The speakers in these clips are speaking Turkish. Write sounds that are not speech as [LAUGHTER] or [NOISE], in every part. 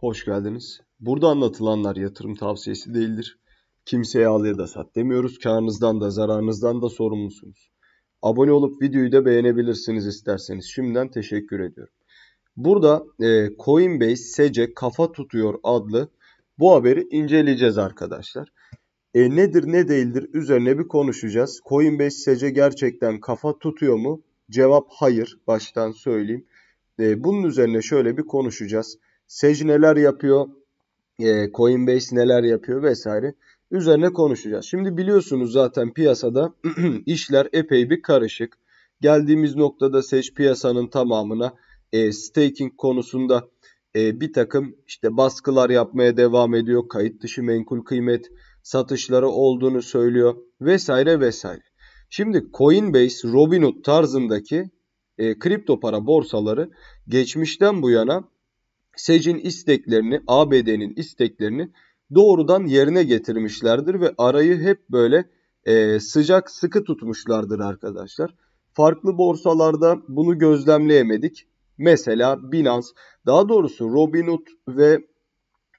Hoş geldiniz. Burada anlatılanlar yatırım tavsiyesi değildir. Kimseye al ya da sat demiyoruz. Karnınızdan da zararınızdan da sorumlusunuz. Abone olup videoyu da beğenebilirsiniz isterseniz. Şimdiden teşekkür ediyorum. Burada e, Coinbase SEC'e kafa tutuyor adlı bu haberi inceleyeceğiz arkadaşlar. E, nedir ne değildir üzerine bir konuşacağız. Coinbase SEC'e gerçekten kafa tutuyor mu? Cevap hayır baştan söyleyeyim. E, bunun üzerine şöyle bir konuşacağız. Sage neler yapıyor, e, Coinbase neler yapıyor vesaire üzerine konuşacağız. Şimdi biliyorsunuz zaten piyasada [CLEARS THROAT] işler epey bir karışık. Geldiğimiz noktada Sage piyasanın tamamına e, staking konusunda e, bir takım işte baskılar yapmaya devam ediyor. Kayıt dışı menkul kıymet satışları olduğunu söylüyor vesaire vesaire. Şimdi Coinbase, Robinhood tarzındaki e, kripto para borsaları geçmişten bu yana SEC'in isteklerini, ABD'nin isteklerini doğrudan yerine getirmişlerdir ve arayı hep böyle e, sıcak sıkı tutmuşlardır arkadaşlar. Farklı borsalarda bunu gözlemleyemedik. Mesela Binance, daha doğrusu Robinhood ve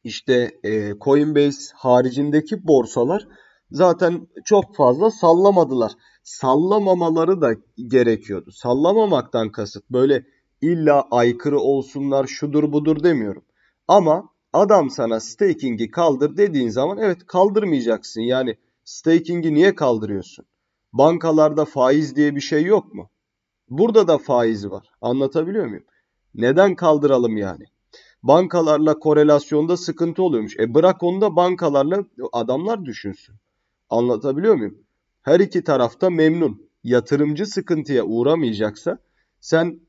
işte e, Coinbase haricindeki borsalar zaten çok fazla sallamadılar. Sallamamaları da gerekiyordu. Sallamamaktan kasıt böyle İlla aykırı olsunlar şudur budur demiyorum. Ama adam sana staking'i kaldır dediğin zaman evet kaldırmayacaksın. Yani staking'i niye kaldırıyorsun? Bankalarda faiz diye bir şey yok mu? Burada da faiz var. Anlatabiliyor muyum? Neden kaldıralım yani? Bankalarla korelasyonda sıkıntı oluyormuş. E bırak onu da bankalarla adamlar düşünsün. Anlatabiliyor muyum? Her iki tarafta memnun. Yatırımcı sıkıntıya uğramayacaksa sen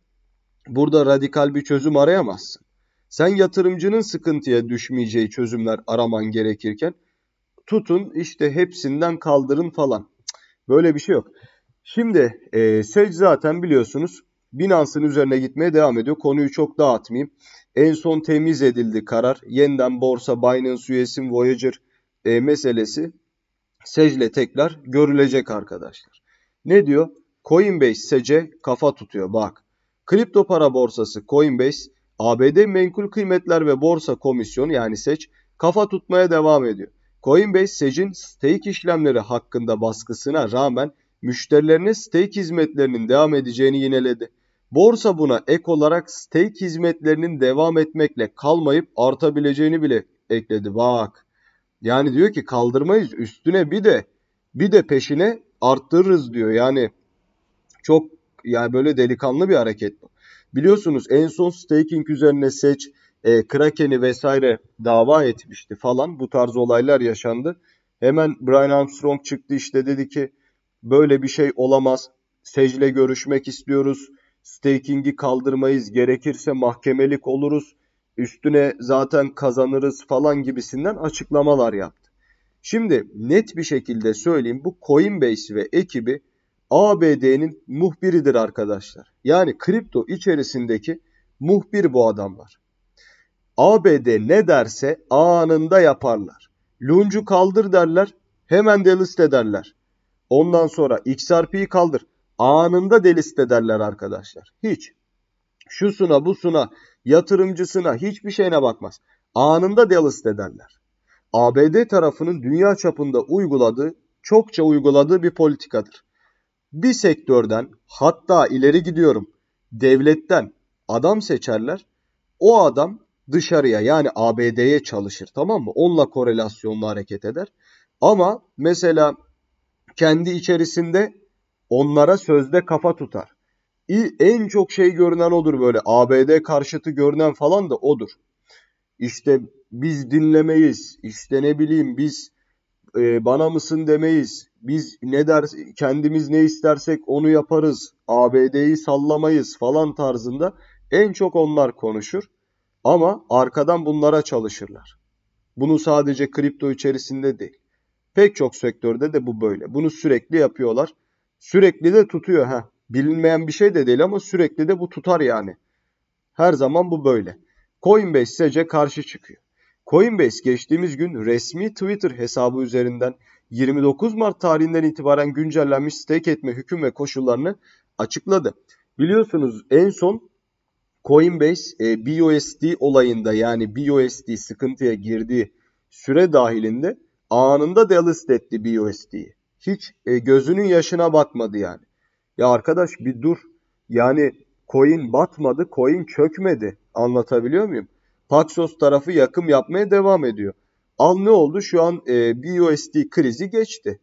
Burada radikal bir çözüm arayamazsın. Sen yatırımcının sıkıntıya düşmeyeceği çözümler araman gerekirken tutun işte hepsinden kaldırın falan. Böyle bir şey yok. Şimdi e, SEC zaten biliyorsunuz Binance'ın üzerine gitmeye devam ediyor. Konuyu çok dağıtmayayım. En son temiz edildi karar. Yeniden borsa Binance üyesim Voyager e, meselesi SEC'le tekrar görülecek arkadaşlar. Ne diyor? Coinbase SEC'e kafa tutuyor bak. Kripto para borsası Coinbase, ABD Menkul Kıymetler ve Borsa Komisyonu yani SEC kafa tutmaya devam ediyor. Coinbase SEC'in stake işlemleri hakkında baskısına rağmen müşterilerine stake hizmetlerinin devam edeceğini yineledi. Borsa buna ek olarak stake hizmetlerinin devam etmekle kalmayıp artabileceğini bile ekledi. Bak. Yani diyor ki kaldırmayız üstüne bir de bir de peşine arttırırız diyor. Yani çok yani böyle delikanlı bir hareket bu. Biliyorsunuz en son staking üzerine seç, e, Kraken'i vesaire dava etmişti falan. Bu tarz olaylar yaşandı. Hemen Brian Armstrong çıktı işte dedi ki böyle bir şey olamaz. Sec'le görüşmek istiyoruz. Staking'i kaldırmayız. Gerekirse mahkemelik oluruz. Üstüne zaten kazanırız falan gibisinden açıklamalar yaptı. Şimdi net bir şekilde söyleyeyim bu Coinbase ve ekibi ABD'nin muhbiridir arkadaşlar. Yani kripto içerisindeki muhbir bu adamlar. ABD ne derse anında yaparlar. Luncu kaldır derler, hemen delist ederler. Ondan sonra XRP'yi kaldır, anında delist ederler arkadaşlar. Hiç. Şusuna, busuna, yatırımcısına hiçbir şeyine bakmaz. Anında delist ederler. ABD tarafının dünya çapında uyguladığı, çokça uyguladığı bir politikadır bir sektörden hatta ileri gidiyorum devletten adam seçerler. O adam dışarıya yani ABD'ye çalışır tamam mı? Onunla korelasyonlu hareket eder. Ama mesela kendi içerisinde onlara sözde kafa tutar. En çok şey görünen odur böyle ABD karşıtı görünen falan da odur. İşte biz dinlemeyiz, işte ne bileyim biz e, bana mısın demeyiz, biz ne der kendimiz ne istersek onu yaparız. ABD'yi sallamayız falan tarzında en çok onlar konuşur ama arkadan bunlara çalışırlar. Bunu sadece kripto içerisinde değil. Pek çok sektörde de bu böyle. Bunu sürekli yapıyorlar. Sürekli de tutuyor ha. Bilinmeyen bir şey de değil ama sürekli de bu tutar yani. Her zaman bu böyle. Coinbase sece karşı çıkıyor. Coinbase geçtiğimiz gün resmi Twitter hesabı üzerinden 29 Mart tarihinden itibaren güncellenmiş stake etme hüküm ve koşullarını açıkladı. Biliyorsunuz en son Coinbase e, BUSD olayında yani BUSD sıkıntıya girdiği süre dahilinde anında delist etti BUSD'yi. Hiç e, gözünün yaşına bakmadı yani. Ya arkadaş bir dur. Yani coin batmadı, coin çökmedi. Anlatabiliyor muyum? Paxos tarafı yakım yapmaya devam ediyor. Al ne oldu? Şu an e, BUSD krizi geçti.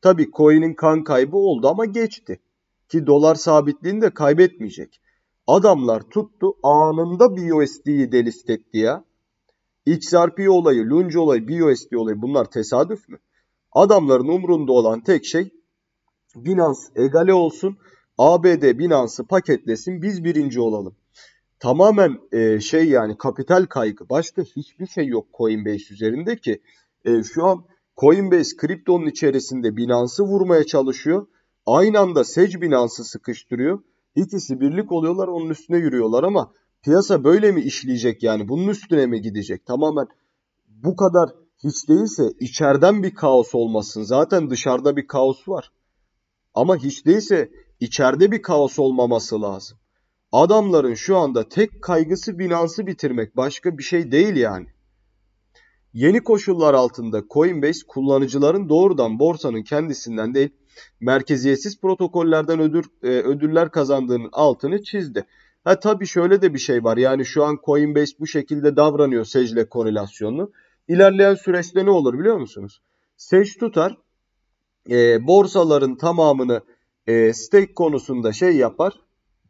Tabii coin'in kan kaybı oldu ama geçti. Ki dolar sabitliğini de kaybetmeyecek. Adamlar tuttu anında BUSD'yi delist etti ya. XRP olayı, Lunge olayı, BUSD olayı bunlar tesadüf mü? Adamların umrunda olan tek şey Binance egale olsun, ABD Binance'ı paketlesin biz birinci olalım tamamen e, şey yani kapital kaygı. Başka hiçbir şey yok Coinbase üzerinde ki e, şu an Coinbase kriptonun içerisinde Binance'ı vurmaya çalışıyor. Aynı anda Sage Binance'ı sıkıştırıyor. İkisi birlik oluyorlar onun üstüne yürüyorlar ama piyasa böyle mi işleyecek yani bunun üstüne mi gidecek? Tamamen bu kadar hiç değilse içeriden bir kaos olmasın. Zaten dışarıda bir kaos var. Ama hiç değilse içeride bir kaos olmaması lazım. Adamların şu anda tek kaygısı Binance'ı bitirmek başka bir şey değil yani. Yeni koşullar altında Coinbase kullanıcıların doğrudan borsanın kendisinden değil merkeziyetsiz protokollerden ödül, e, ödüller kazandığının altını çizdi. Ha tabii şöyle de bir şey var yani şu an Coinbase bu şekilde davranıyor Sej'le korelasyonlu. İlerleyen süreçte ne olur biliyor musunuz? Sej tutar e, borsaların tamamını e, stake konusunda şey yapar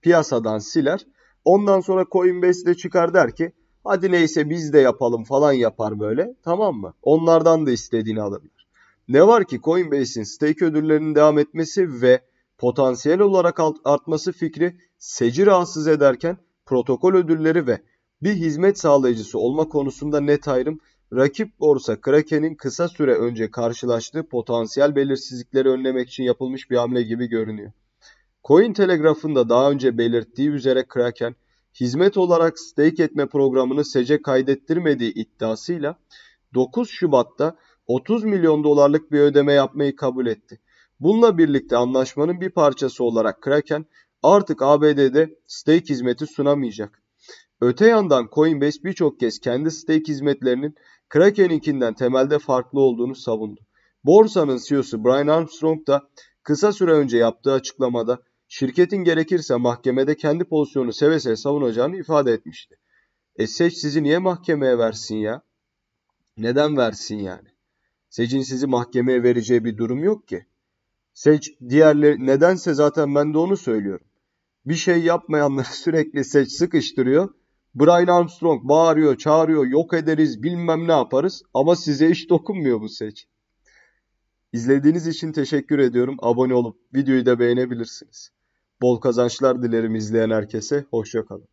piyasadan siler. Ondan sonra Coinbase de çıkar der ki hadi neyse biz de yapalım falan yapar böyle tamam mı? Onlardan da istediğini alırlar. Ne var ki Coinbase'in stake ödüllerinin devam etmesi ve potansiyel olarak artması fikri SEC'i rahatsız ederken protokol ödülleri ve bir hizmet sağlayıcısı olma konusunda net ayrım rakip borsa Kraken'in kısa süre önce karşılaştığı potansiyel belirsizlikleri önlemek için yapılmış bir hamle gibi görünüyor. Cointelegraph'ın da daha önce belirttiği üzere Kraken, hizmet olarak stake etme programını SEC'e e kaydettirmediği iddiasıyla 9 Şubat'ta 30 milyon dolarlık bir ödeme yapmayı kabul etti. Bununla birlikte anlaşmanın bir parçası olarak Kraken artık ABD'de stake hizmeti sunamayacak. Öte yandan Coinbase birçok kez kendi stake hizmetlerinin Kraken'inkinden temelde farklı olduğunu savundu. Borsanın CEO'su Brian Armstrong da kısa süre önce yaptığı açıklamada şirketin gerekirse mahkemede kendi pozisyonunu seve seve savunacağını ifade etmişti. E seç sizi niye mahkemeye versin ya? Neden versin yani? Seçin sizi mahkemeye vereceği bir durum yok ki. Seç diğerleri nedense zaten ben de onu söylüyorum. Bir şey yapmayanları [LAUGHS] sürekli seç sıkıştırıyor. Brian Armstrong bağırıyor, çağırıyor, yok ederiz, bilmem ne yaparız ama size hiç dokunmuyor bu seç. İzlediğiniz için teşekkür ediyorum. Abone olup videoyu da beğenebilirsiniz. Bol kazançlar dilerim izleyen herkese. Hoşçakalın.